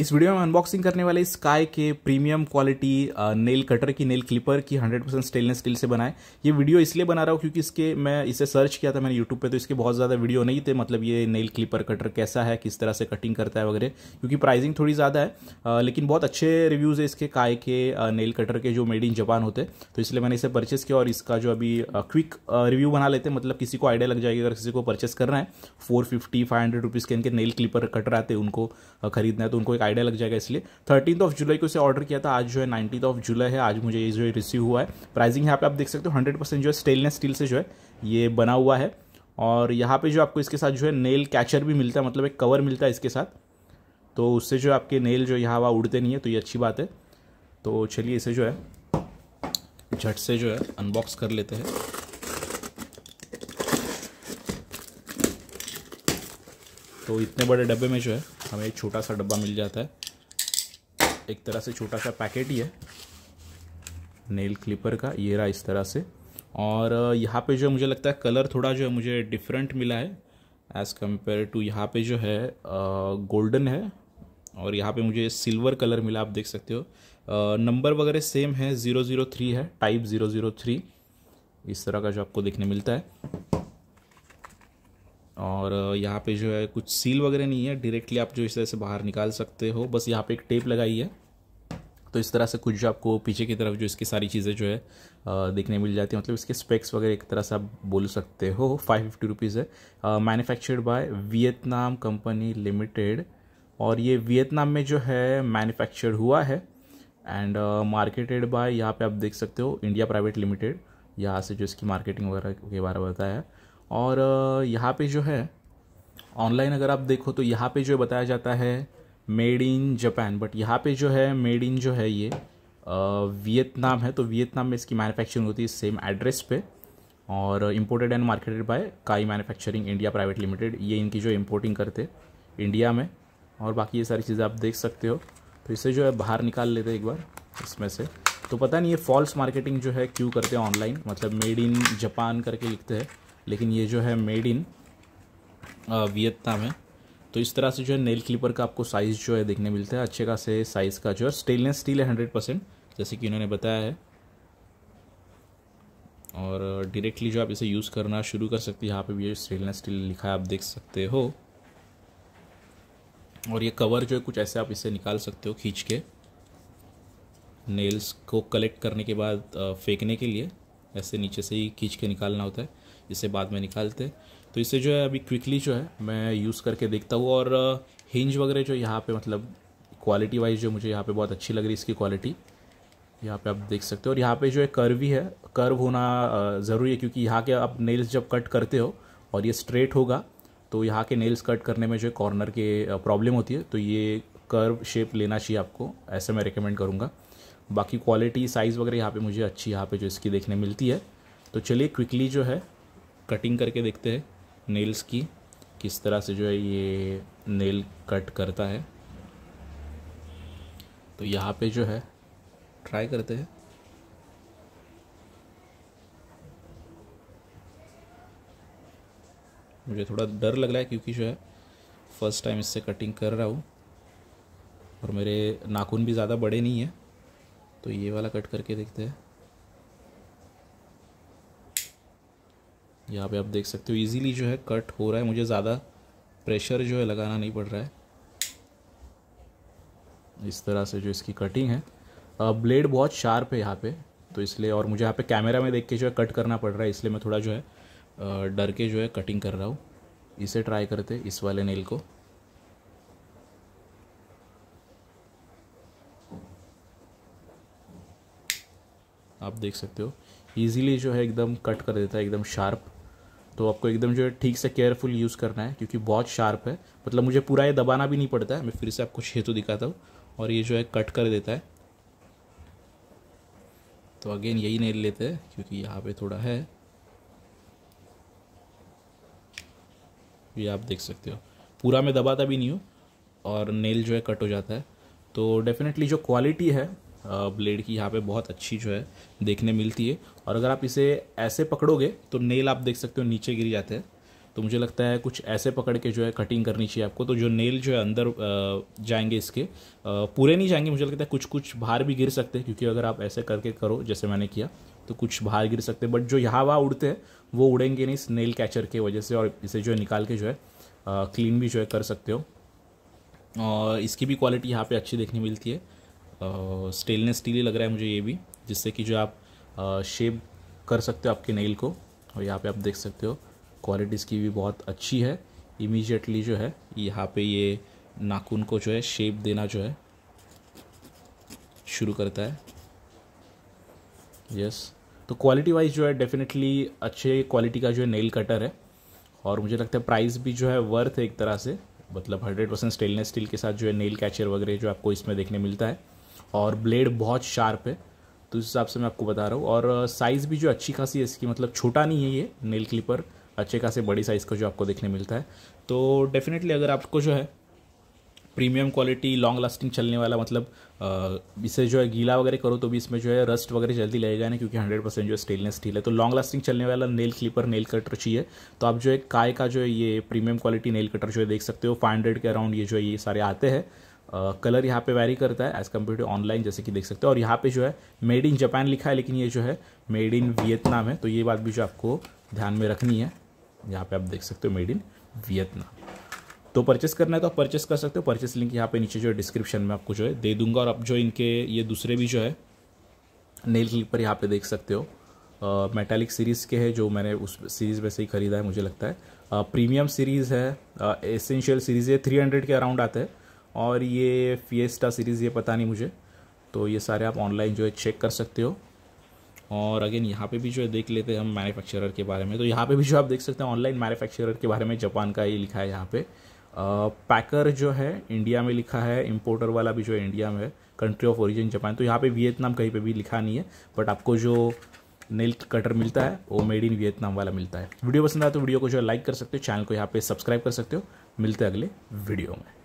इस वीडियो में अनबॉक्सिंग करने वाले स्काई के प्रीमियम क्वालिटी नेल कटर की नेल क्लिपर की 100% परसेंट स्टेनलेस स्टील से बनाए ये वीडियो इसलिए बना रहा हूँ क्योंकि इसके मैं इसे सर्च किया था मैंने यूट्यूब पे तो इसके बहुत ज़्यादा वीडियो नहीं थे मतलब ये नेल क्लिपर कटर कैसा है किस तरह से कटिंग करता है वगैरह क्योंकि प्राइसिंग थोड़ी ज़्यादा है आ, uh, लेकिन बहुत अच्छे रिव्यूज़ है इसके काय के नेल uh, कटर के जो मेड इन जापान होते तो इसलिए मैंने इसे परचेस किया और इसका जो अभी क्विक uh, रिव्यू बना लेते हैं मतलब किसी को आइडिया लग जाएगी अगर किसी को परचेस करना है four fifty five hundred rupees के इनके नेल क्लिपर कटर आते उनको खरीदना है तो उनको एक फ्राइडे लग जाएगा इसलिए थर्टीन ऑफ जुलाई को इसे ऑर्डर किया था आज जो है नाइनटीन ऑफ जुलाई है आज मुझे ये जो रिसीव हुआ है प्राइसिंग यहाँ पे आप देख सकते हो हंड्रेड परसेंट जो है स्टेनलेस स्टील से जो है ये बना हुआ है और यहाँ पे जो आपको इसके साथ जो है नेल कैचर भी मिलता है मतलब एक कवर मिलता है इसके साथ तो उससे जो आपके नेल जो यहाँ वहाँ उड़ते नहीं है तो ये अच्छी बात है तो चलिए इसे जो है झट से जो है अनबॉक्स कर लेते हैं तो इतने बड़े डब्बे में जो है हमें एक छोटा सा डब्बा मिल जाता है एक तरह से छोटा सा पैकेट ही है नेल क्लिपर का ये रहा इस तरह से और यहाँ पे जो मुझे लगता है कलर थोड़ा जो है मुझे डिफरेंट मिला है एज़ कम्पेयर टू यहाँ पे जो है गोल्डन है और यहाँ पे मुझे सिल्वर कलर मिला आप देख सकते हो नंबर वगैरह सेम है ज़ीरो ज़ीरो थ्री है टाइप ज़ीरो ज़ीरो थ्री इस तरह का जो आपको देखने मिलता है और यहाँ पे जो है कुछ सील वगैरह नहीं है डायरेक्टली आप जो इस तरह से बाहर निकाल सकते हो बस यहाँ पे एक टेप लगाई है तो इस तरह से कुछ जो आपको पीछे की तरफ जो इसकी सारी चीज़ें जो है देखने मिल जाती है मतलब इसके स्पेक्स वगैरह एक तरह से आप बोल सकते हो फाइव फिफ्टी रुपीज़ है manufactured by Vietnam company limited और ये वियतनाम में जो है मैन्युफैक्चर हुआ है एंड मार्केटेड बाय यहाँ पे आप देख सकते हो इंडिया प्राइवेट लिमिटेड यहाँ से जो इसकी मार्केटिंग वगैरह के बारे में बताया और यहाँ पे जो है ऑनलाइन अगर आप देखो तो यहाँ पे जो बताया जाता है मेड इन जापान बट यहाँ पे जो है मेड इन जो है ये वियतनाम है तो वियतनाम में इसकी मैन्युफैक्चरिंग होती है सेम एड्रेस पे और imported and marketed by Kai manufacturing India private limited ये इनकी जो इम्पोर्टिंग करते इंडिया में और बाकी ये सारी चीज़ें आप देख सकते हो तो इसे जो है बाहर निकाल लेते एक बार इसमें से तो पता नहीं ये फॉल्स मार्केटिंग जो है क्यों करते हैं ऑनलाइन मतलब मेड इन जापान करके लिखते हैं लेकिन ये जो है मेड इन वियतनाम है तो इस तरह से जो है नेल क्लिपर का आपको साइज़ जो है देखने मिलता है अच्छे खासे साइज़ का जो है स्टेनलेस स्टील है हंड्रेड परसेंट जैसे कि उन्होंने बताया है और डायरेक्टली जो आप इसे यूज़ करना शुरू कर सकते हैं यहाँ पे भी स्टेनलेस स्टील लिखा है आप देख सकते हो और ये कवर जो है कुछ ऐसे आप इसे निकाल सकते हो खींच के नेल्स को कलेक्ट करने के बाद फेंकने के लिए ऐसे नीचे से ही खींच के निकालना होता है जिसे बाद में निकालते तो इसे जो है अभी क्विकली जो है मैं यूज़ करके देखता हूँ और हिंज वगैरह जो यहाँ पे मतलब क्वालिटी वाइज जो मुझे यहाँ पे बहुत अच्छी लग रही है इसकी क्वालिटी यहाँ पे आप देख सकते हो और यहाँ पे जो है कर्वी है कर्व होना ज़रूरी है क्योंकि यहाँ के आप नेल्स जब कट करते हो और ये स्ट्रेट होगा तो यहाँ के नेल्स कट करने में जो है कॉर्नर के प्रॉब्लम होती है तो ये कर्व शेप लेना चाहिए आपको ऐसे मैं रिकमेंड करूँगा बाकी क्वालिटी साइज़ वगैरह यहाँ पे मुझे अच्छी यहाँ पे जो इसकी देखने मिलती है तो चलिए क्विकली जो है कटिंग करके देखते हैं नेल्स की किस तरह से जो है ये नेल कट करता है तो यहाँ पे जो है ट्राई करते हैं मुझे थोड़ा डर लग रहा है क्योंकि जो है फर्स्ट टाइम इससे कटिंग कर रहा हूँ और मेरे नाखून भी ज़्यादा बड़े नहीं हैं तो ये वाला कट करके देखते हैं यहाँ पे आप देख सकते हो इजीली जो है कट हो रहा है मुझे ज़्यादा प्रेशर जो है लगाना नहीं पड़ रहा है इस तरह से जो इसकी कटिंग है ब्लेड बहुत शार्प है यहाँ पे तो इसलिए और मुझे यहाँ पे कैमरा में देख के जो है कट करना पड़ रहा है इसलिए मैं थोड़ा जो है डर के जो है कटिंग कर रहा हूँ इसे ट्राई करते इस वाले नेल को आप देख सकते हो ईज़िली जो है एकदम कट कर देता है एकदम शार्प तो आपको एकदम जो है ठीक से केयरफुल यूज़ करना है क्योंकि बहुत शार्प है मतलब मुझे पूरा ये दबाना भी नहीं पड़ता है मैं फिर से आपको छेतु तो दिखाता हूँ और ये जो है कट कर देता है तो अगेन यही नेल लेते हैं क्योंकि यहाँ पे थोड़ा है ये आप देख सकते हो पूरा मैं दबाता भी नहीं हूँ और नेल जो है कट हो जाता है तो डेफिनेटली जो क्वालिटी है ब्लेड की यहाँ पे बहुत अच्छी जो है देखने मिलती है और अगर आप इसे ऐसे पकड़ोगे तो नेल आप देख सकते हो नीचे गिर जाते हैं तो मुझे लगता है कुछ ऐसे पकड़ के जो है कटिंग करनी चाहिए आपको तो जो नेल जो है अंदर जाएंगे इसके पूरे नहीं जाएंगे मुझे लगता है कुछ कुछ बाहर भी गिर सकते हैं क्योंकि अगर आप ऐसे करके करो जैसे मैंने किया तो कुछ बाहर गिर सकते हैं बट जो यहाँ वहाँ उड़ते हैं वो उड़ेंगे नहीं इस नेल कैचर के वजह से और इसे जो है निकाल के जो है क्लीन भी जो है कर सकते हो और इसकी भी क्वालिटी यहाँ पर अच्छी देखने मिलती है स्टेनलेस स्टील ही लग रहा है मुझे ये भी जिससे कि जो आप शेप कर सकते हो आपके नेल को और यहाँ पे आप देख सकते हो क्वालिटी इसकी भी बहुत अच्छी है इमीजिएटली जो है यहाँ पे ये नाखून को जो है शेप देना जो है शुरू करता है यस yes. तो क्वालिटी वाइज जो है डेफिनेटली अच्छे क्वालिटी का जो है नेल कटर है और मुझे लगता है प्राइस भी जो है वर्थ है एक तरह से मतलब हंड्रेड परसेंट स्टेनलेस स्टील के साथ जो है नेल कैचर वगैरह जो आपको इसमें देखने मिलता है और ब्लेड बहुत शार्प है तो इस हिसाब से मैं आपको बता रहा हूँ और साइज़ भी जो अच्छी खासी है इसकी मतलब छोटा नहीं है ये नेल क्लिपर अच्छे खासे बड़ी साइज़ का जो आपको देखने मिलता है तो डेफिनेटली अगर आपको जो है प्रीमियम क्वालिटी लॉन्ग लास्टिंग चलने वाला मतलब इसे जो है गीला वगैरह करो तो भी इसमें जो है रस्ट वगैरह जल्दी लगेगा ना क्योंकि 100 परसेंट जो है स्टेनलेस स्टील है तो लॉन्ग लास्टिंग चलने वाला नेल क्लिपर नेल कटर चाहिए तो आप जो है काय का जो है ये प्रीमियम क्वालिटी नेल कटर जो है देख सकते हो फाइव के अराउंड ये जो है ये सारे आते हैं कलर यहाँ पे वैरी करता है एज कम्पेयर टू ऑनलाइन जैसे कि देख सकते हो और यहाँ पे जो है मेड इन जापान लिखा है लेकिन ये जो है मेड इन वियतनाम है तो ये बात भी जो आपको ध्यान में रखनी है यहाँ पे आप देख सकते हो मेड इन वियतनाम तो परचेस करना है तो आप परचेस कर सकते हो परचेस लिंक यहाँ पे नीचे जो है डिस्क्रिप्शन में आपको जो है दे दूंगा और आप जो इनके ये दूसरे भी जो है नेल पर यहाँ पे देख सकते हो मेटालिक सीरीज़ के है जो मैंने उस सीरीज़ में से ही ख़रीदा है मुझे लगता है प्रीमियम सीरीज़ है एसेंशियल सीरीज़ है थ्री हंड्रेड के अराउंड आते हैं और ये फिएस्टा सीरीज़ ये पता नहीं मुझे तो ये सारे आप ऑनलाइन जो है चेक कर सकते हो और अगेन यहाँ पे भी जो है देख लेते हैं हम मैन्युफैक्चरर के बारे में तो यहाँ पे भी जो आप देख सकते हैं ऑनलाइन मैन्युफैक्चरर के बारे में जापान का ये लिखा है यहाँ पे पैकर जो है इंडिया में लिखा है इम्पोर्टर वाला भी जो है इंडिया में है कंट्री ऑफ ओरिजिन जापान तो यहाँ पर वियतनाम कहीं पर भी लिखा नहीं है बट आपको जो नेल कटर मिलता है वो मेड इन वियतनाम वाला मिलता है वीडियो पसंद आया तो वीडियो को जो है लाइक कर सकते हो चैनल को यहाँ पर सब्सक्राइब कर सकते हो मिलते हैं अगले वीडियो में